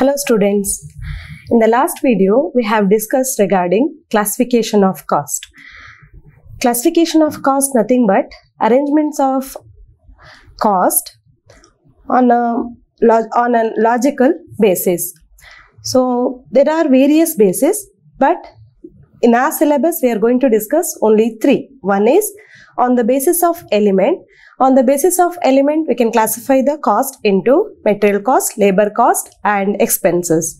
Hello students. In the last video, we have discussed regarding classification of cost. Classification of cost nothing but arrangements of cost on a, on a logical basis. So there are various bases, but in our syllabus, we are going to discuss only three. One is on the basis of element, on the basis of element, we can classify the cost into material cost, labor cost and expenses.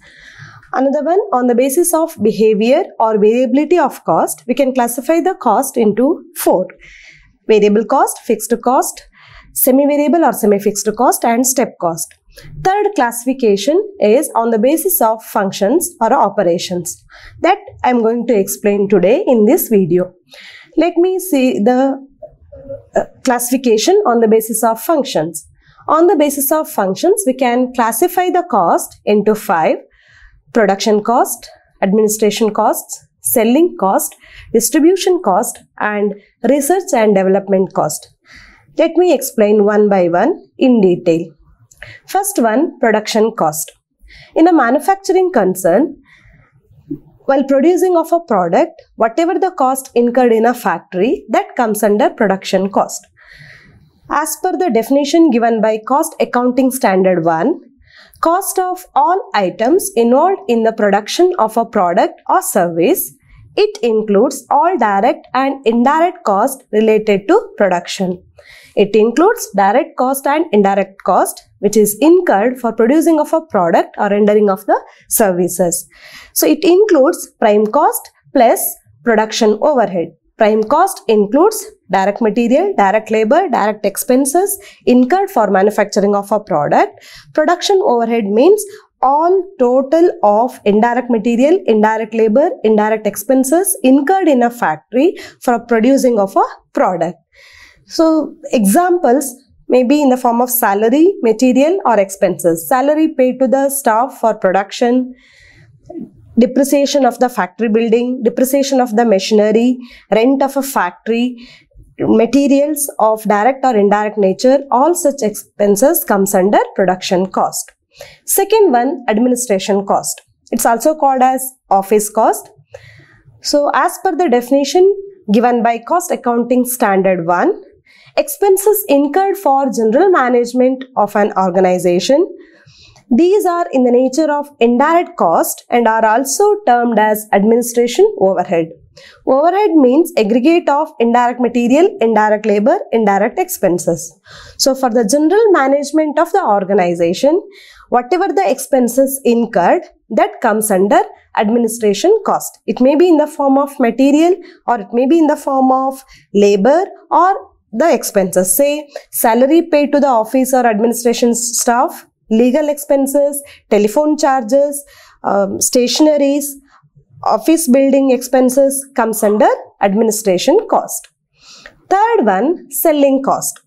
Another one, on the basis of behavior or variability of cost, we can classify the cost into four. Variable cost, fixed cost, semi-variable or semi-fixed cost and step cost. Third classification is on the basis of functions or operations that I am going to explain today in this video. Let me see the classification on the basis of functions. On the basis of functions, we can classify the cost into five, production cost, administration costs, selling cost, distribution cost and research and development cost. Let me explain one by one in detail. First one, production cost. In a manufacturing concern, while producing of a product, whatever the cost incurred in a factory, that comes under production cost. As per the definition given by Cost Accounting Standard 1, cost of all items involved in the production of a product or service, it includes all direct and indirect cost related to production. It includes direct cost and indirect cost which is incurred for producing of a product or rendering of the services. So it includes prime cost plus production overhead. Prime cost includes direct material, direct labor, direct expenses incurred for manufacturing of a product. Production overhead means all total of indirect material, indirect labor, indirect expenses incurred in a factory for producing of a product. So examples may be in the form of salary, material or expenses. Salary paid to the staff for production, depreciation of the factory building, depreciation of the machinery, rent of a factory, materials of direct or indirect nature, all such expenses comes under production cost. Second one, administration cost. It's also called as office cost. So as per the definition given by cost accounting standard 1, Expenses incurred for general management of an organization. These are in the nature of indirect cost and are also termed as administration overhead. Overhead means aggregate of indirect material, indirect labor, indirect expenses. So for the general management of the organization, whatever the expenses incurred that comes under administration cost. It may be in the form of material or it may be in the form of labor or the expenses. Say salary paid to the office or administration staff, legal expenses, telephone charges, um, stationaries, office building expenses comes under administration cost. Third one, selling cost.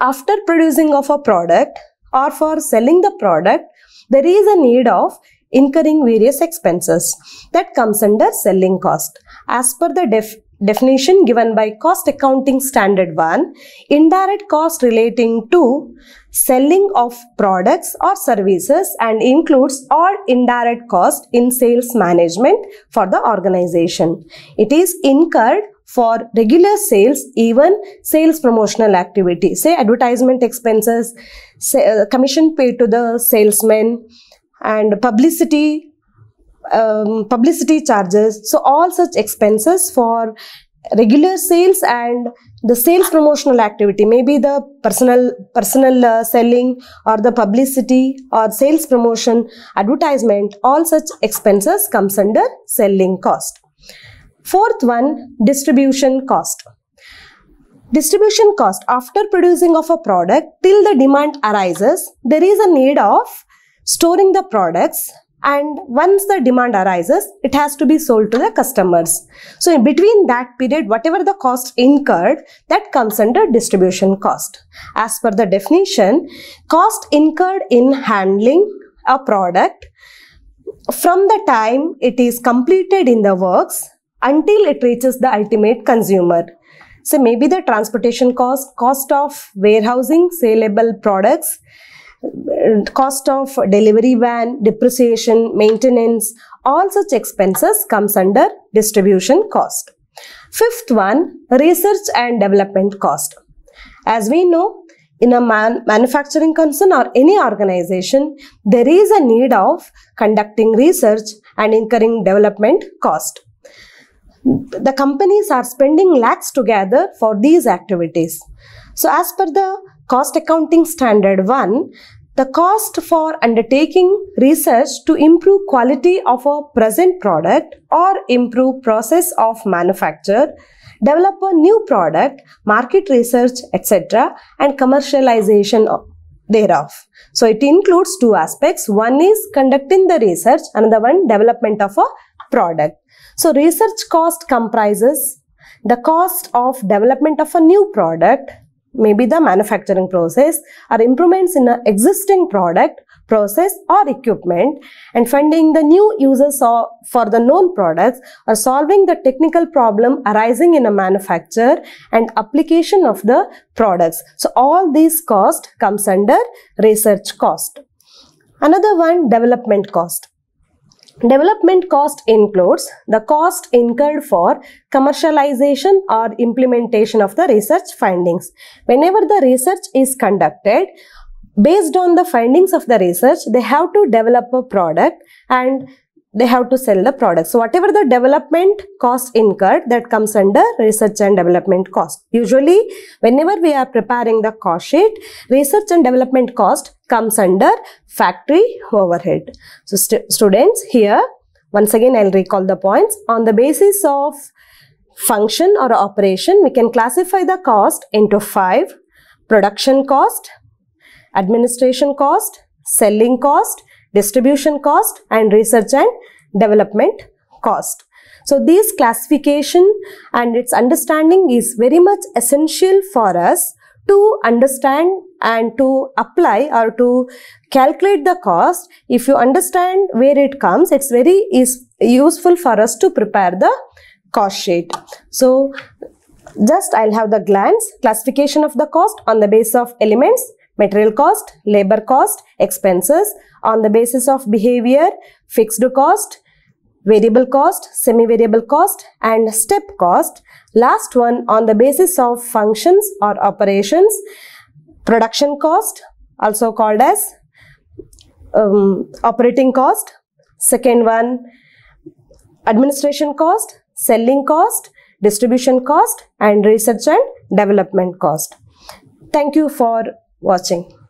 After producing of a product or for selling the product, there is a need of incurring various expenses that comes under selling cost. As per the def definition given by cost accounting standard 1, indirect cost relating to selling of products or services and includes all indirect cost in sales management for the organization. It is incurred for regular sales, even sales promotional activity, say advertisement expenses, say, uh, commission paid to the salesman and publicity um, publicity charges. So all such expenses for regular sales and the sales promotional activity maybe the personal personal uh, selling or the publicity or sales promotion advertisement all such expenses comes under selling cost fourth one distribution cost distribution cost after producing of a product till the demand arises there is a need of storing the products and once the demand arises, it has to be sold to the customers. So in between that period, whatever the cost incurred, that comes under distribution cost. As per the definition, cost incurred in handling a product from the time it is completed in the works until it reaches the ultimate consumer. So maybe the transportation cost, cost of warehousing saleable products, cost of delivery van, depreciation, maintenance, all such expenses comes under distribution cost. Fifth one, research and development cost. As we know, in a man manufacturing concern or any organization, there is a need of conducting research and incurring development cost. The companies are spending lakhs together for these activities. So as per the Cost Accounting Standard 1, the cost for undertaking research to improve quality of a present product or improve process of manufacture, develop a new product, market research, etc. and commercialization thereof. So it includes two aspects. One is conducting the research, another one development of a product. So research cost comprises the cost of development of a new product, maybe the manufacturing process or improvements in an existing product, process or equipment and finding the new users for the known products or solving the technical problem arising in a manufacture and application of the products. So all these cost comes under research cost. Another one development cost. Development cost includes the cost incurred for commercialization or implementation of the research findings. Whenever the research is conducted, based on the findings of the research, they have to develop a product and they have to sell the product. So whatever the development cost incurred that comes under research and development cost. Usually whenever we are preparing the cost sheet, research and development cost comes under factory overhead. So st students here once again I'll recall the points on the basis of function or operation we can classify the cost into five production cost administration cost selling cost distribution cost and research and development cost. So this classification and its understanding is very much essential for us to understand and to apply or to calculate the cost. If you understand where it comes, it's very is useful for us to prepare the cost sheet. So just I'll have the glance classification of the cost on the base of elements material cost, labor cost, expenses on the basis of behavior, fixed cost, variable cost, semi-variable cost and step cost. Last one on the basis of functions or operations, production cost also called as um, operating cost. Second one, administration cost, selling cost, distribution cost and research and development cost. Thank you for watching.